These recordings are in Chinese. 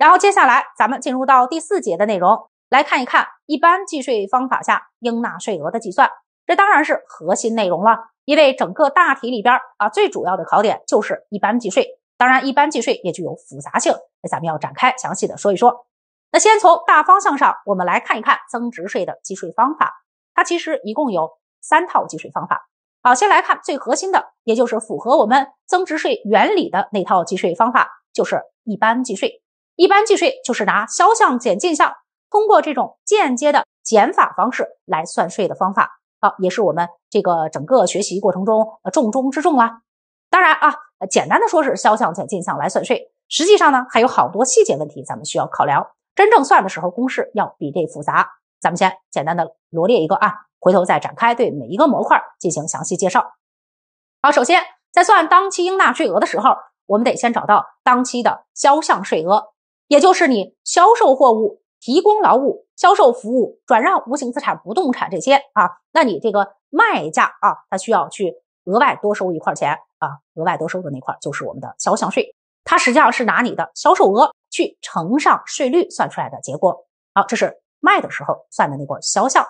然后接下来，咱们进入到第四节的内容来看一看一般计税方法下应纳税额的计算。这当然是核心内容了，因为整个大题里边啊，最主要的考点就是一般计税。当然，一般计税也具有复杂性，那咱们要展开详细的说一说。那先从大方向上，我们来看一看增值税的计税方法。它其实一共有三套计税方法。好，先来看最核心的，也就是符合我们增值税原理的那套计税方法，就是一般计税。一般计税就是拿销项减进项，通过这种间接的减法方式来算税的方法啊，也是我们这个整个学习过程中呃重中之重啊。当然啊，简单的说是销项减进项来算税，实际上呢还有好多细节问题咱们需要考量。真正算的时候公式要比这复杂，咱们先简单的罗列一个啊，回头再展开对每一个模块进行详细介绍。好，首先在算当期应纳税额的时候，我们得先找到当期的销项税额。也就是你销售货物、提供劳务、销售服务、转让无形资产、不动产这些啊，那你这个卖价啊，它需要去额外多收一块钱啊，额外多收的那块就是我们的销项税，它实际上是拿你的销售额去乘上税率算出来的结果。好，这是卖的时候算的那块销项。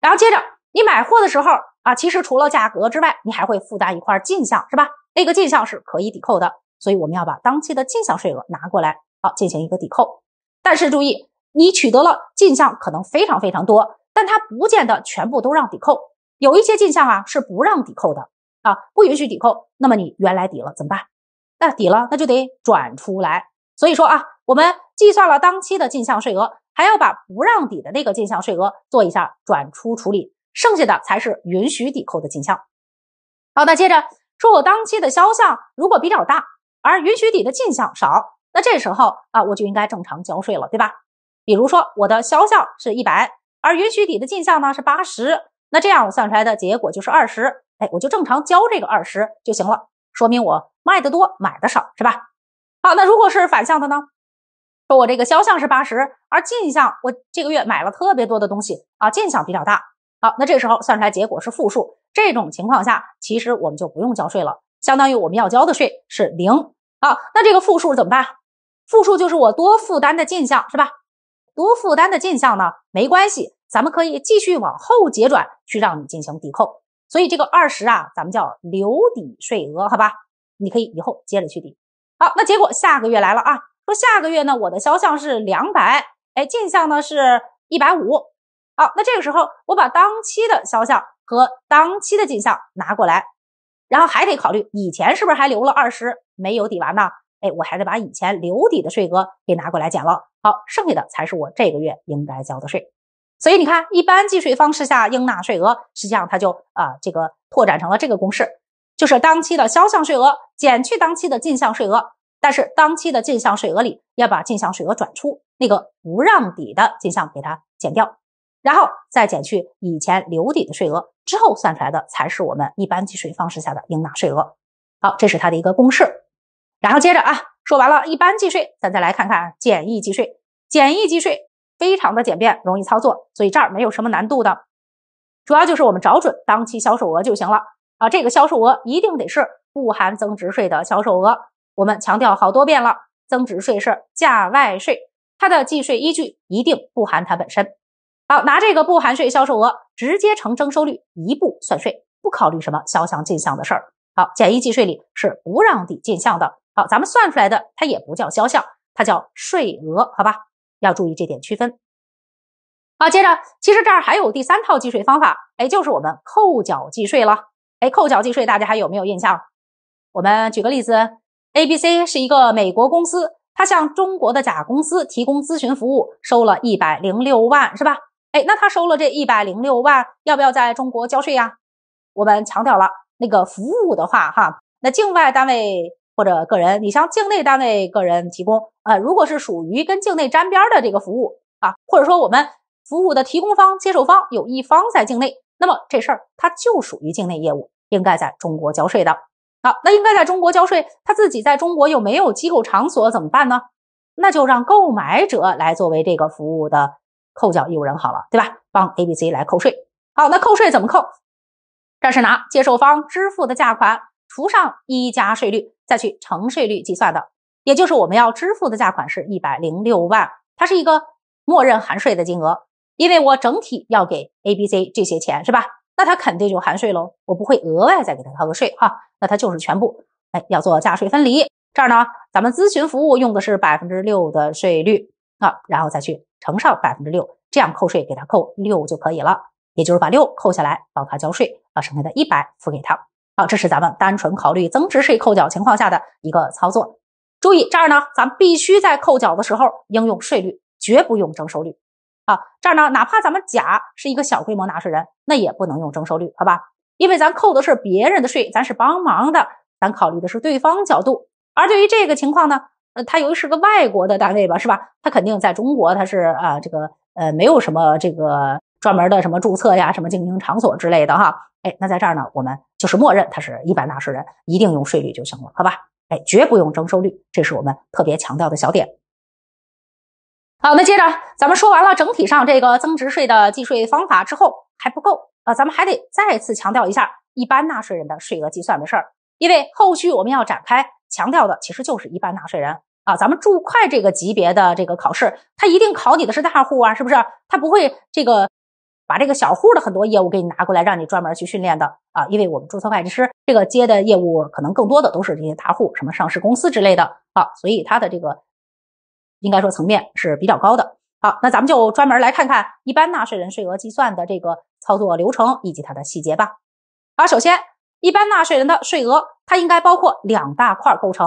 然后接着你买货的时候啊，其实除了价格之外，你还会附带一块进项，是吧？那个进项是可以抵扣的，所以我们要把当期的进项税额拿过来。好，进行一个抵扣，但是注意，你取得了进项可能非常非常多，但它不见得全部都让抵扣，有一些进项啊是不让抵扣的啊，不允许抵扣。那么你原来抵了怎么办？那抵了那就得转出来。所以说啊，我们计算了当期的进项税额，还要把不让抵的那个进项税额做一下转出处理，剩下的才是允许抵扣的进项。好，那接着说，我当期的销项如果比较大，而允许抵的进项少。那这时候啊，我就应该正常交税了，对吧？比如说我的销项是一百，而允许抵的进项呢是八十，那这样我算出来的结果就是二十，哎，我就正常交这个二十就行了。说明我卖的多，买的少，是吧？好，那如果是反向的呢？说我这个销项是八十，而进项我这个月买了特别多的东西啊，进项比较大。好，那这时候算出来结果是负数，这种情况下其实我们就不用交税了，相当于我们要交的税是零。好，那这个负数怎么办？负数就是我多负担的进项，是吧？多负担的进项呢，没关系，咱们可以继续往后结转去让你进行抵扣。所以这个二十啊，咱们叫留抵税额，好吧？你可以以后接着去抵。好，那结果下个月来了啊，说下个月呢，我的销项是两百，哎，进项呢是一百五。好，那这个时候我把当期的销项和当期的进项拿过来，然后还得考虑以前是不是还留了二十没有抵完呢？哎，我还得把以前留底的税额给拿过来减了，好，剩下的才是我这个月应该交的税。所以你看，一般计税方式下应纳税额，实际上它就啊这个拓展成了这个公式，就是当期的销项税额减去当期的进项税额，但是当期的进项税额里要把进项税额转出那个不让抵的进项给它减掉，然后再减去以前留底的税额，之后算出来的才是我们一般计税方式下的应纳税额。好，这是它的一个公式。然后接着啊，说完了一般计税，咱再来看看简易计税。简易计税非常的简便，容易操作，所以这儿没有什么难度的。主要就是我们找准当期销售额就行了啊。这个销售额一定得是不含增值税的销售额。我们强调好多遍了，增值税是价外税，它的计税依据一定不含它本身。好，拿这个不含税销售额直接乘征收率，一步算税，不考虑什么销项进项的事儿。好，简易计税里是不让抵进项的。好，咱们算出来的它也不叫销项，它叫税额，好吧？要注意这点区分。好，接着其实这儿还有第三套计税方法，哎，就是我们扣缴计税了。哎，扣缴计税大家还有没有印象？我们举个例子，A、B、C 是一个美国公司，它向中国的甲公司提供咨询服务，收了一百零六万，是吧？哎，那他收了这一百零六万，要不要在中国交税呀？我们强调了那个服务的话，哈，那境外单位。或者个人，你像境内单位个人提供，呃，如果是属于跟境内沾边的这个服务啊，或者说我们服务的提供方、接受方有一方在境内，那么这事儿它就属于境内业务，应该在中国交税的。好，那应该在中国交税，他自己在中国又没有机构场所怎么办呢？那就让购买者来作为这个服务的扣缴义务人好了，对吧？帮 A、B、C 来扣税。好，那扣税怎么扣？这是拿接受方支付的价款。除上一加税率，再去乘税率计算的，也就是我们要支付的价款是一百零六万，它是一个默认含税的金额，因为我整体要给 A、B、C 这些钱是吧？那它肯定就含税喽，我不会额外再给他掏个税哈，那它就是全部，哎，要做价税分离。这儿呢，咱们咨询服务用的是百分之六的税率啊，然后再去乘上百分之六，这样扣税给他扣六就可以了，也就是把六扣下来帮他交税，把剩下的一百付给他。好，这是咱们单纯考虑增值税扣缴情况下的一个操作。注意这儿呢，咱必须在扣缴的时候应用税率，绝不用征收率。啊，这儿呢，哪怕咱们甲是一个小规模纳税人，那也不能用征收率，好吧？因为咱扣的是别人的税，咱是帮忙的，咱考虑的是对方角度。而对于这个情况呢，呃，他由于是个外国的单位吧，是吧？他肯定在中国，他是啊，这个呃，没有什么这个专门的什么注册呀、什么经营场所之类的哈。哎，那在这儿呢，我们就是默认它是一般纳税人，一定用税率就行了，好吧？哎，绝不用征收率，这是我们特别强调的小点。好，那接着咱们说完了整体上这个增值税的计税方法之后，还不够啊，咱们还得再次强调一下一般纳税人的税额计算的事儿，因为后续我们要展开强调的其实就是一般纳税人啊。咱们注会这个级别的这个考试，它一定考你的是大户啊，是不是？它不会这个。把这个小户的很多业务给你拿过来，让你专门去训练的啊，因为我们注册会计师这个接的业务可能更多的都是这些大户，什么上市公司之类的，啊，所以它的这个应该说层面是比较高的。好，那咱们就专门来看看一般纳税人税额计算的这个操作流程以及它的细节吧。好，首先，一般纳税人的税额它应该包括两大块构成。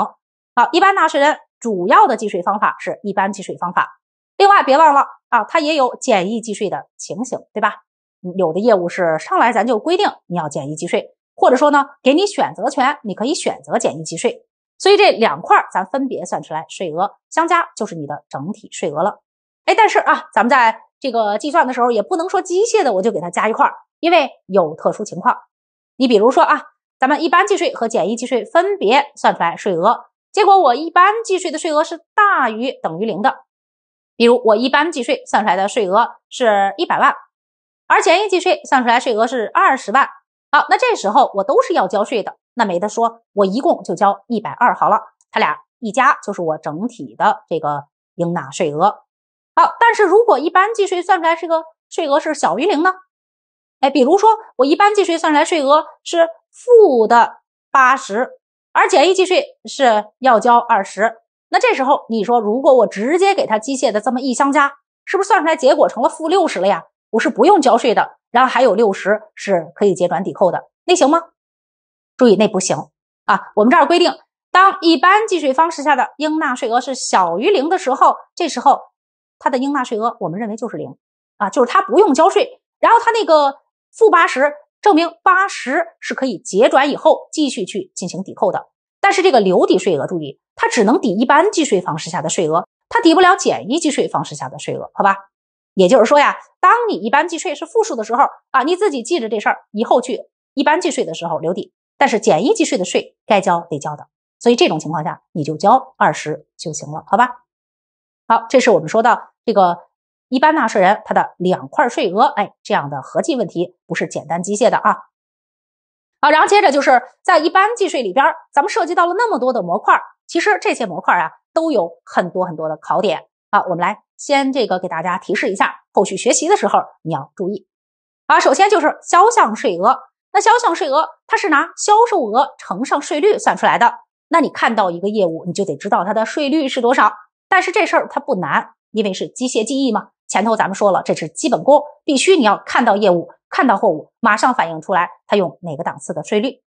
好，一般纳税人主要的计税方法是一般计税方法，另外别忘了。啊，它也有简易计税的情形，对吧？有的业务是上来咱就规定你要简易计税，或者说呢，给你选择权，你可以选择简易计税。所以这两块咱分别算出来税额，相加就是你的整体税额了。哎，但是啊，咱们在这个计算的时候也不能说机械的我就给它加一块因为有特殊情况。你比如说啊，咱们一般计税和简易计税分别算出来税额，结果我一般计税的税额是大于等于零的。比如我一般计税算出来的税额是一百万，而简易计税算出来税额是二十万。好，那这时候我都是要交税的，那没得说，我一共就交一百二好了。他俩一加就是我整体的这个应纳税额。好，但是如果一般计税算出来这个税额是小于零呢？哎，比如说我一般计税算出来税额是负的八十，而简易计税是要交二十。那这时候你说，如果我直接给他机械的这么一相加，是不是算出来结果成了负六十了呀？我是不用交税的，然后还有六十是可以结转抵扣的，那行吗？注意，那不行啊！我们这儿规定，当一般计税方式下的应纳税额是小于零的时候，这时候它的应纳税额我们认为就是零啊，就是他不用交税。然后他那个负八十，证明八十是可以结转以后继续去进行抵扣的。但是这个留抵税额，注意。它只能抵一般计税方式下的税额，它抵不了简易计税方式下的税额，好吧？也就是说呀，当你一般计税是负数的时候啊，你自己记着这事儿，以后去一般计税的时候留抵，但是简易计税的税该交得交的，所以这种情况下你就交二十就行了，好吧？好，这是我们说到这个一般纳税人他的两块税额，哎，这样的合计问题不是简单机械的啊。好，然后接着就是在一般计税里边，咱们涉及到了那么多的模块。其实这些模块啊，都有很多很多的考点啊。我们来先这个给大家提示一下，后续学习的时候你要注意啊。首先就是销项税额，那销项税额它是拿销售额乘上税率算出来的。那你看到一个业务，你就得知道它的税率是多少。但是这事儿它不难，因为是机械记忆嘛。前头咱们说了，这是基本功，必须你要看到业务，看到货物，马上反映出来它用哪个档次的税率。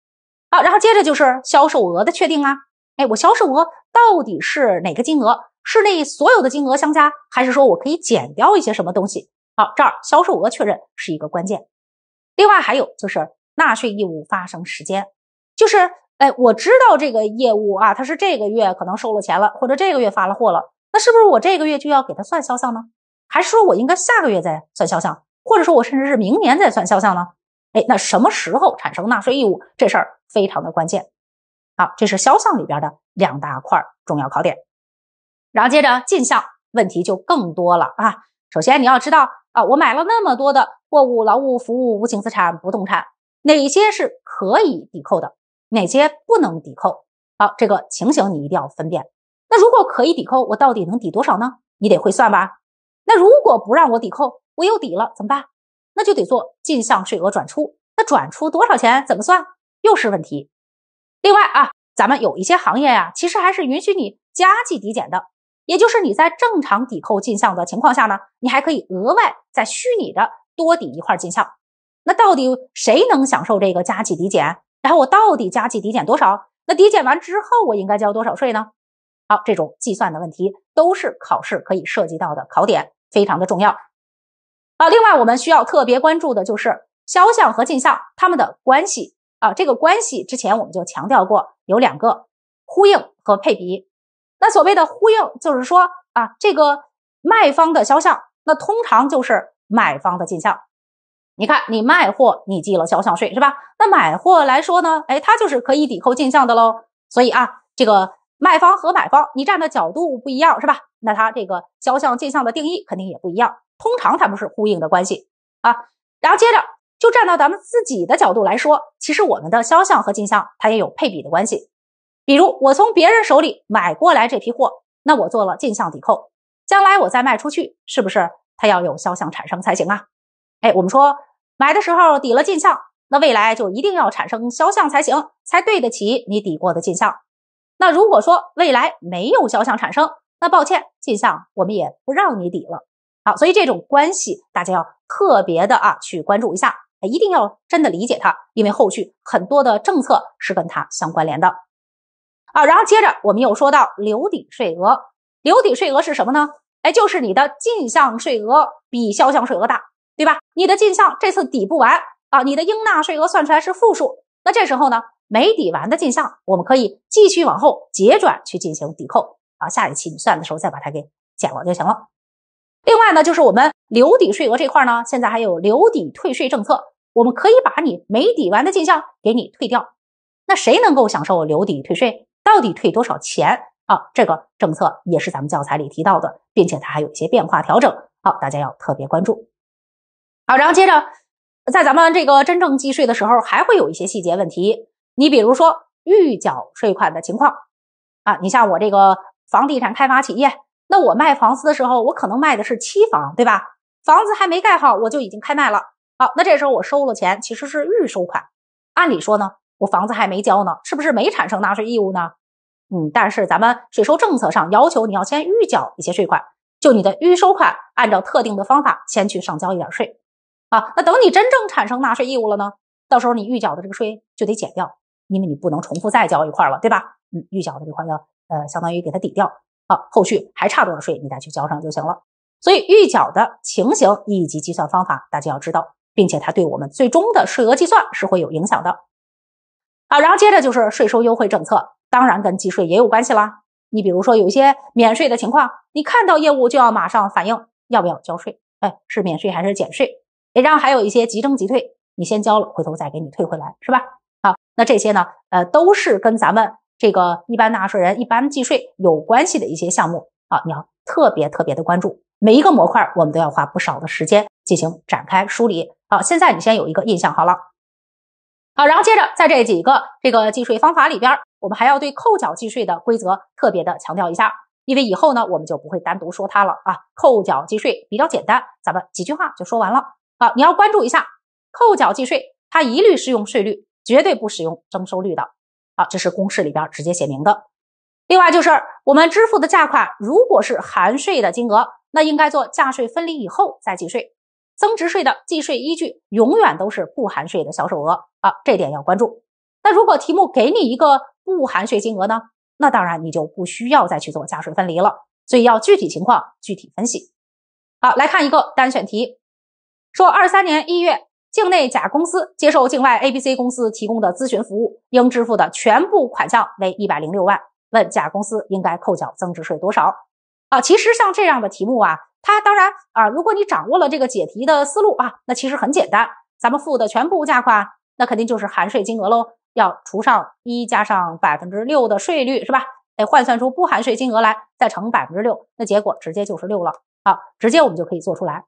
好，然后接着就是销售额的确定啊。哎，我销售额到底是哪个金额？是那所有的金额相加，还是说我可以减掉一些什么东西？好，这儿销售额确认是一个关键。另外还有就是纳税义务发生时间，就是哎，我知道这个业务啊，他是这个月可能收了钱了，或者这个月发了货了，那是不是我这个月就要给他算销项呢？还是说我应该下个月再算销项，或者说我甚至是明年再算销项呢？哎，那什么时候产生纳税义务，这事儿非常的关键。好，这是销项里边的两大块重要考点，然后接着进项问题就更多了啊。首先你要知道啊，我买了那么多的货物、劳务、服务、无形资产、不动产，哪些是可以抵扣的，哪些不能抵扣？好，这个情形你一定要分辨。那如果可以抵扣，我到底能抵多少呢？你得会算吧？那如果不让我抵扣，我又抵了怎么办？那就得做进项税额转出。那转出多少钱？怎么算？又是问题。另外啊，咱们有一些行业呀，其实还是允许你加计抵减的，也就是你在正常抵扣进项的情况下呢，你还可以额外在虚拟的多抵一块进项。那到底谁能享受这个加计抵减？然后我到底加计抵减多少？那抵减完之后我应该交多少税呢？好，这种计算的问题都是考试可以涉及到的考点，非常的重要。啊，另外我们需要特别关注的就是销项和进项它们的关系。啊，这个关系之前我们就强调过，有两个呼应和配比。那所谓的呼应，就是说啊，这个卖方的销项，那通常就是买方的进项。你看，你卖货，你记了销项税是吧？那买货来说呢，哎，它就是可以抵扣进项的喽。所以啊，这个卖方和买方，你站的角度不一样是吧？那它这个销项、进项的定义肯定也不一样，通常它们是呼应的关系啊。然后接着。就站到咱们自己的角度来说，其实我们的销项和进项它也有配比的关系。比如我从别人手里买过来这批货，那我做了进项抵扣，将来我再卖出去，是不是它要有销项产生才行啊？哎，我们说买的时候抵了进项，那未来就一定要产生销项才行，才对得起你抵过的进项。那如果说未来没有销项产生，那抱歉，进项我们也不让你抵了。好，所以这种关系大家要特别的啊去关注一下。一定要真的理解它，因为后续很多的政策是跟它相关联的啊。然后接着我们又说到留抵税额，留抵税额是什么呢？哎，就是你的进项税额比销项税额大，对吧？你的进项这次抵不完啊，你的应纳税额算出来是负数，那这时候呢，没抵完的进项，我们可以继续往后结转去进行抵扣啊。下一期你算的时候再把它给减了就行了。另外呢，就是我们留抵税额这块呢，现在还有留抵退税政策，我们可以把你没抵完的进项给你退掉。那谁能够享受留抵退税？到底退多少钱啊？这个政策也是咱们教材里提到的，并且它还有一些变化调整，好，大家要特别关注。好，然后接着，在咱们这个真正计税的时候，还会有一些细节问题。你比如说预缴税款的情况啊，你像我这个房地产开发企业。那我卖房子的时候，我可能卖的是期房，对吧？房子还没盖好，我就已经开卖了。好，那这时候我收了钱，其实是预收款。按理说呢，我房子还没交呢，是不是没产生纳税义务呢？嗯，但是咱们税收政策上要求你要先预缴一些税款，就你的预收款按照特定的方法先去上交一点税。啊，那等你真正产生纳税义务了呢，到时候你预缴的这个税就得减掉，因为你不能重复再交一块了，对吧？嗯，预缴的这块要呃，相当于给它抵掉。啊，后续还差多少税，你再去交上就行了。所以预缴的情形以及计算方法，大家要知道，并且它对我们最终的税额计算是会有影响的。啊，然后接着就是税收优惠政策，当然跟计税也有关系啦。你比如说有一些免税的情况，你看到业务就要马上反映要不要交税，哎，是免税还是减税？然后还有一些即征即退，你先交了，回头再给你退回来，是吧？好，那这些呢，呃，都是跟咱们。这个一般纳税人一般计税有关系的一些项目啊，你要特别特别的关注。每一个模块我们都要花不少的时间进行展开梳理啊。现在你先有一个印象好了。好，然后接着在这几个这个计税方法里边，我们还要对扣缴计税的规则特别的强调一下，因为以后呢我们就不会单独说它了啊。扣缴计税比较简单，咱们几句话就说完了啊。你要关注一下扣缴计税，它一律适用税率，绝对不使用征收率的。啊，这是公式里边直接写明的。另外就是我们支付的价款如果是含税的金额，那应该做价税分离以后再计税。增值税的计税依据永远都是不含税的销售额啊，这点要关注。那如果题目给你一个不含税金额呢，那当然你就不需要再去做价税分离了。所以要具体情况具体分析。好，来看一个单选题，说二三年一月。境内甲公司接受境外 A、B、C 公司提供的咨询服务，应支付的全部款项为一百零六万。问甲公司应该扣缴增值税多少？啊，其实像这样的题目啊，它当然啊，如果你掌握了这个解题的思路啊，那其实很简单。咱们付的全部价款，那肯定就是含税金额喽，要除上一加上百分之六的税率，是吧？得换算出不含税金额来，再乘百分之六，那结果直接就是六了。好，直接我们就可以做出来。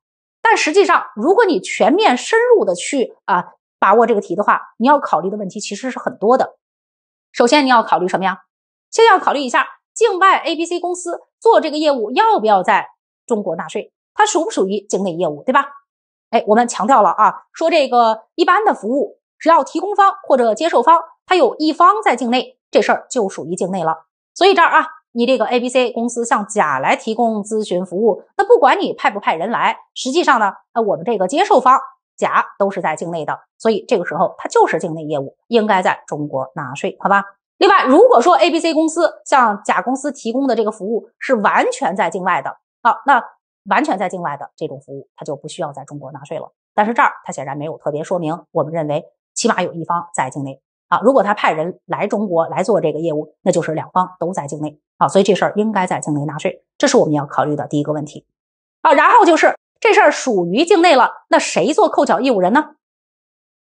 但实际上，如果你全面深入的去啊把握这个题的话，你要考虑的问题其实是很多的。首先你要考虑什么呀？先要考虑一下境外 A、B、C 公司做这个业务要不要在中国纳税，它属不属于境内业务，对吧？哎，我们强调了啊，说这个一般的服务，只要提供方或者接受方，他有一方在境内，这事儿就属于境内了。所以这啊。你这个 A B C 公司向甲来提供咨询服务，那不管你派不派人来，实际上呢，那我们这个接受方甲都是在境内的，所以这个时候它就是境内业务，应该在中国纳税，好吧？另外，如果说 A B C 公司向甲公司提供的这个服务是完全在境外的，好，那完全在境外的这种服务，它就不需要在中国纳税了。但是这儿它显然没有特别说明，我们认为起码有一方在境内。啊，如果他派人来中国来做这个业务，那就是两方都在境内啊，所以这事儿应该在境内纳税，这是我们要考虑的第一个问题。啊，然后就是这事儿属于境内了，那谁做扣缴义务人呢？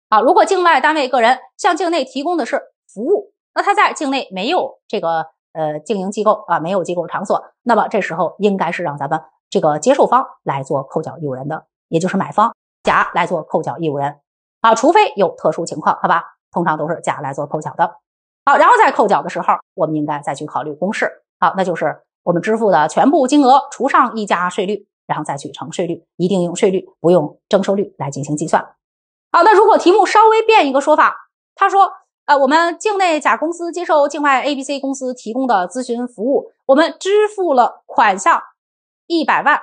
啊，如果境外单位个人向境内提供的是服务，那他在境内没有这个呃经营机构啊，没有机构场所，那么这时候应该是让咱们这个接受方来做扣缴义务人的，也就是买方甲来做扣缴义务人啊，除非有特殊情况，好吧？通常都是甲来做扣缴的，好，然后在扣缴的时候，我们应该再去考虑公式，好，那就是我们支付的全部金额除上一价税率，然后再去乘税率，一定用税率，不用征收率来进行计算。好，那如果题目稍微变一个说法，他说，呃，我们境内甲公司接受境外 A、B、C 公司提供的咨询服务，我们支付了款项一百万，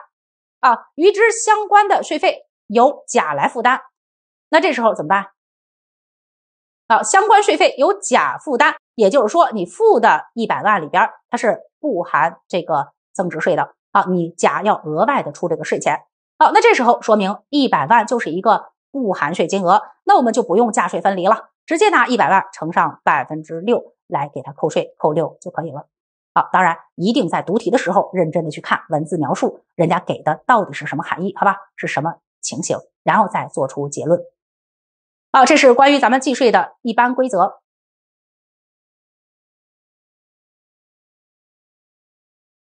啊，与之相关的税费由甲来负担，那这时候怎么办？啊，相关税费由甲负担，也就是说，你付的一百万里边，它是不含这个增值税的。啊，你甲要额外的出这个税钱。好，那这时候说明一百万就是一个不含税金额，那我们就不用价税分离了，直接拿一百万乘上百分之六来给它扣税，扣六就可以了。好，当然一定在读题的时候认真的去看文字描述，人家给的到底是什么含义？好吧，是什么情形，然后再做出结论。好，这是关于咱们计税的一般规则。